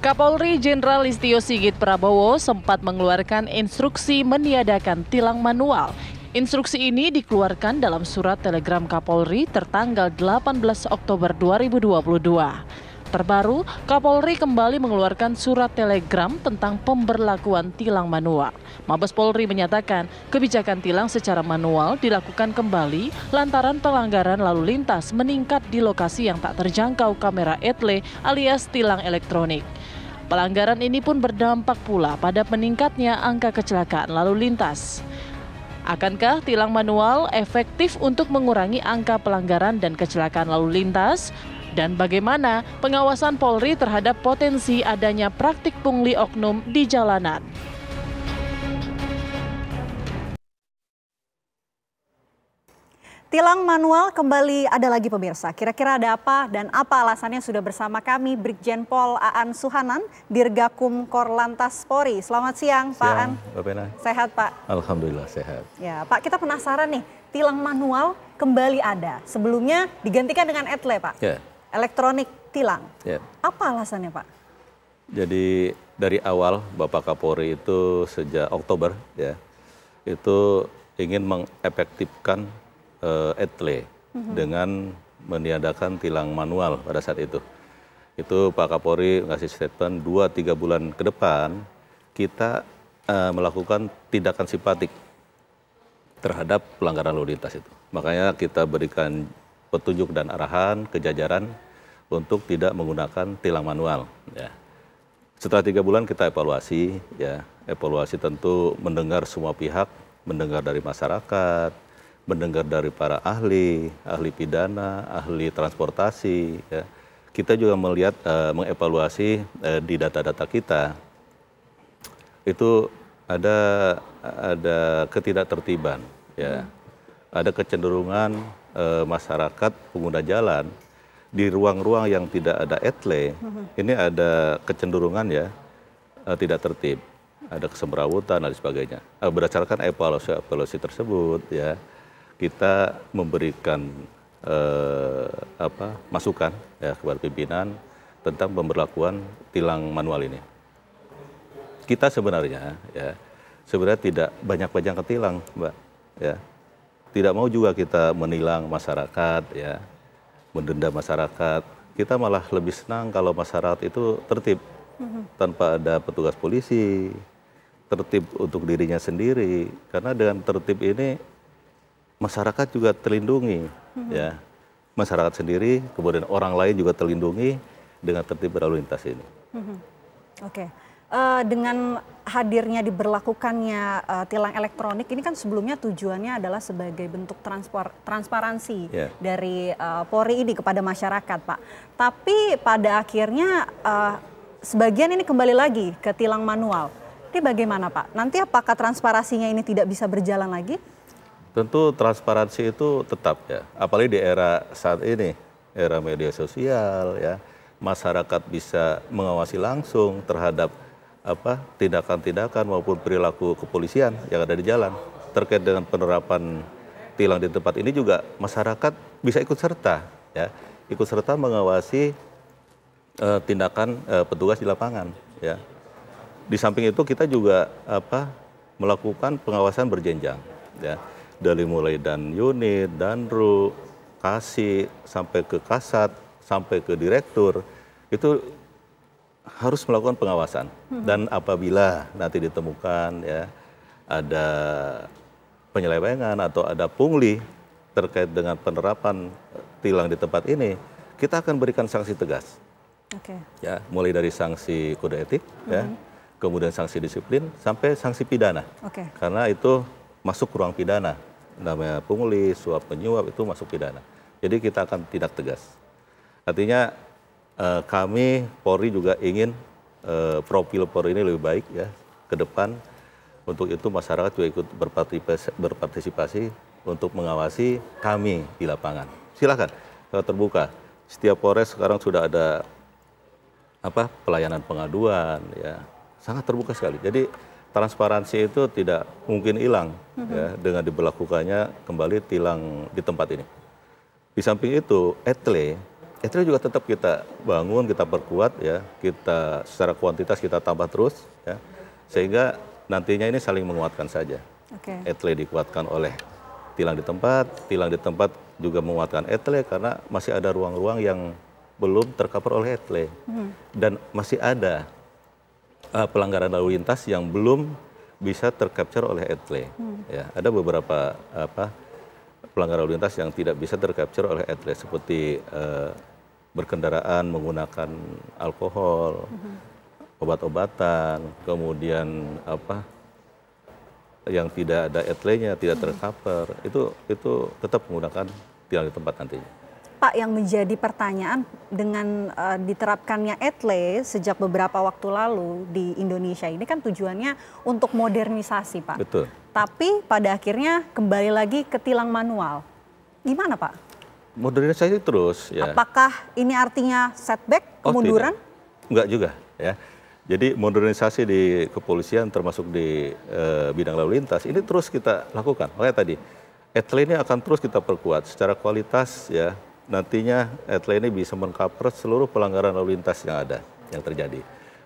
Kapolri Jenderal Listio Sigit Prabowo sempat mengeluarkan instruksi meniadakan tilang manual. Instruksi ini dikeluarkan dalam surat telegram Kapolri tertanggal 18 Oktober 2022. Terbaru, Kapolri kembali mengeluarkan surat telegram tentang pemberlakuan tilang manual. Mabes Polri menyatakan kebijakan tilang secara manual dilakukan kembali lantaran pelanggaran lalu lintas meningkat di lokasi yang tak terjangkau kamera etle alias tilang elektronik. Pelanggaran ini pun berdampak pula pada meningkatnya angka kecelakaan lalu lintas. Akankah tilang manual efektif untuk mengurangi angka pelanggaran dan kecelakaan lalu lintas? dan bagaimana pengawasan Polri terhadap potensi adanya praktik pungli oknum di jalanan. Tilang manual kembali ada lagi pemirsa. Kira-kira ada apa dan apa alasannya sudah bersama kami Brigjen Pol Aan Suhanan, Dirgakum Korlantas Polri. Selamat siang, siang Pak Aan. Bapak Sehat Pak? Alhamdulillah sehat. Ya Pak kita penasaran nih, tilang manual kembali ada. Sebelumnya digantikan dengan etle Pak. Ya elektronik tilang. Ya. Apa alasannya Pak? Jadi dari awal Bapak Kapolri itu sejak Oktober ya itu ingin mengefektifkan uh, etle mm-hmm. dengan meniadakan tilang manual pada saat itu. Itu Pak Kapolri ngasih statement 2-3 bulan ke depan kita uh, melakukan tindakan simpatik terhadap pelanggaran lalu lintas itu. Makanya kita berikan petunjuk dan arahan kejajaran untuk tidak menggunakan tilang manual. Ya. Setelah tiga bulan kita evaluasi, ya evaluasi tentu mendengar semua pihak, mendengar dari masyarakat, mendengar dari para ahli, ahli pidana, ahli transportasi. Ya. Kita juga melihat uh, mengevaluasi uh, di data-data kita itu ada ada ketidaktertiban. Ya. Hmm ada kecenderungan e, masyarakat pengguna jalan di ruang-ruang yang tidak ada etle, mm-hmm. ini ada kecenderungan ya e, tidak tertib, ada kesemrawutan dan sebagainya. E, berdasarkan evaluasi-evaluasi tersebut ya kita memberikan e, apa masukan ya kepada pimpinan tentang pemberlakuan tilang manual ini. Kita sebenarnya ya sebenarnya tidak banyak-banyak ketilang, Mbak. Ya, tidak mau juga kita menilang masyarakat ya, mendenda masyarakat. Kita malah lebih senang kalau masyarakat itu tertib mhm. tanpa ada petugas polisi, tertib untuk dirinya sendiri. Karena dengan tertib ini masyarakat juga terlindungi mhm. ya. Masyarakat sendiri kemudian orang lain juga terlindungi dengan tertib berlalu lintas ini. Mhm. Oke. Okay uh, dengan hadirnya diberlakukannya uh, tilang elektronik ini kan sebelumnya tujuannya adalah sebagai bentuk transpar transparansi yeah. dari uh, Polri ini kepada masyarakat, Pak. Tapi pada akhirnya uh, sebagian ini kembali lagi ke tilang manual. Ini bagaimana, Pak? Nanti apakah transparasinya ini tidak bisa berjalan lagi? Tentu transparansi itu tetap ya, apalagi di era saat ini, era media sosial ya, masyarakat bisa mengawasi langsung terhadap apa tindakan-tindakan maupun perilaku kepolisian yang ada di jalan terkait dengan penerapan tilang di tempat ini juga masyarakat bisa ikut serta ya ikut serta mengawasi uh, tindakan uh, petugas di lapangan ya di samping itu kita juga apa melakukan pengawasan berjenjang ya dari mulai dan unit dan ru kasih sampai ke kasat sampai ke direktur itu harus melakukan pengawasan hmm. dan apabila nanti ditemukan ya ada penyelewengan atau ada pungli terkait dengan penerapan tilang di tempat ini, kita akan berikan sanksi tegas. Okay. Ya, mulai dari sanksi kode etik, ya, -hmm. ya, kemudian sanksi disiplin, sampai sanksi pidana. Okay. Karena itu masuk ruang pidana, namanya pungli, suap penyuap itu masuk pidana. Jadi kita akan tidak tegas. Artinya uh, kami Polri juga ingin uh, profil Polri ini lebih baik ya ke depan. Untuk itu masyarakat juga ikut berpartisipasi, berpartisipasi untuk mengawasi kami di lapangan. Silakan kalau terbuka. Setiap Polres sekarang sudah ada apa pelayanan pengaduan ya sangat terbuka sekali. Jadi transparansi itu tidak mungkin hilang mm -hmm. ya dengan diberlakukannya kembali tilang di tempat ini. Di samping itu, etle Ethereum juga tetap kita bangun, kita perkuat ya, kita secara kuantitas kita tambah terus ya, sehingga nantinya ini saling menguatkan saja. Okay. Etle dikuatkan oleh tilang di tempat, tilang di tempat juga menguatkan etle karena masih ada ruang-ruang yang belum tercover oleh etle hmm. dan masih ada uh, pelanggaran lalu lintas yang belum bisa tercapture oleh etle. Hmm. Ya, ada beberapa apa pelanggaran lalu lintas yang tidak bisa tercapture oleh etle seperti uh, berkendaraan menggunakan alkohol, mm-hmm. obat-obatan, kemudian apa yang tidak ada etlenya, tidak mm-hmm. tercover, itu itu tetap menggunakan tilang di tempat nantinya. Pak, yang menjadi pertanyaan dengan uh, diterapkannya etle sejak beberapa waktu lalu di Indonesia ini kan tujuannya untuk modernisasi Pak. Betul. Tapi pada akhirnya kembali lagi ke tilang manual. Gimana Pak? Modernisasi terus ya. Apakah ini artinya setback, oh, kemunduran? Oh, Enggak juga ya. Jadi modernisasi di kepolisian termasuk di e, bidang lalu lintas ini terus kita lakukan. Makanya tadi etle ini akan terus kita perkuat secara kualitas ya nantinya Etle ini bisa mengcover seluruh pelanggaran lalu lintas yang ada, yang terjadi.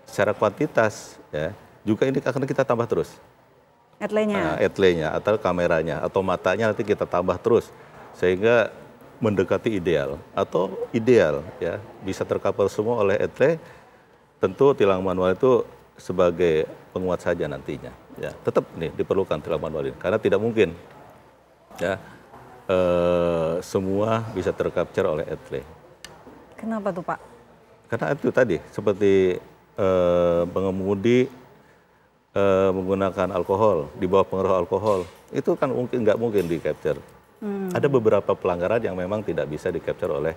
Secara kuantitas, ya, juga ini akan kita tambah terus. Etle-nya? Nah, Etle-nya, atau kameranya, atau matanya nanti kita tambah terus. Sehingga mendekati ideal, atau ideal, ya, bisa tercover semua oleh Etle, tentu tilang manual itu sebagai penguat saja nantinya. Ya, tetap nih diperlukan tilang manual ini, karena tidak mungkin. Ya, Eh, semua bisa tercapture oleh etle. Kenapa tuh Pak? Karena itu tadi seperti eh, pengemudi uh, menggunakan alkohol di bawah pengaruh alkohol itu kan mungkin nggak mungkin di capture. Hmm. Ada beberapa pelanggaran yang memang tidak bisa di capture oleh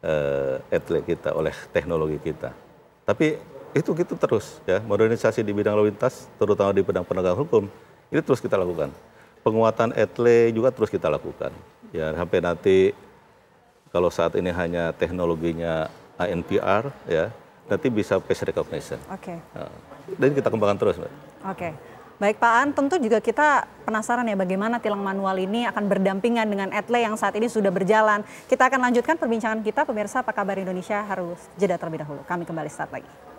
uh, etle kita, oleh teknologi kita. Tapi itu gitu terus ya modernisasi di bidang lalu lintas terutama di bidang penegak hukum ini terus kita lakukan penguatan etle juga terus kita lakukan. Ya sampai nanti kalau saat ini hanya teknologinya ANPR ya, nanti bisa face recognition. Oke. Okay. Nah, dan kita kembangkan terus, Mbak. Oke. Okay. Baik Pak An, tentu juga kita penasaran ya bagaimana tilang manual ini akan berdampingan dengan etle yang saat ini sudah berjalan. Kita akan lanjutkan perbincangan kita pemirsa apa kabar Indonesia harus jeda terlebih dahulu. Kami kembali saat lagi.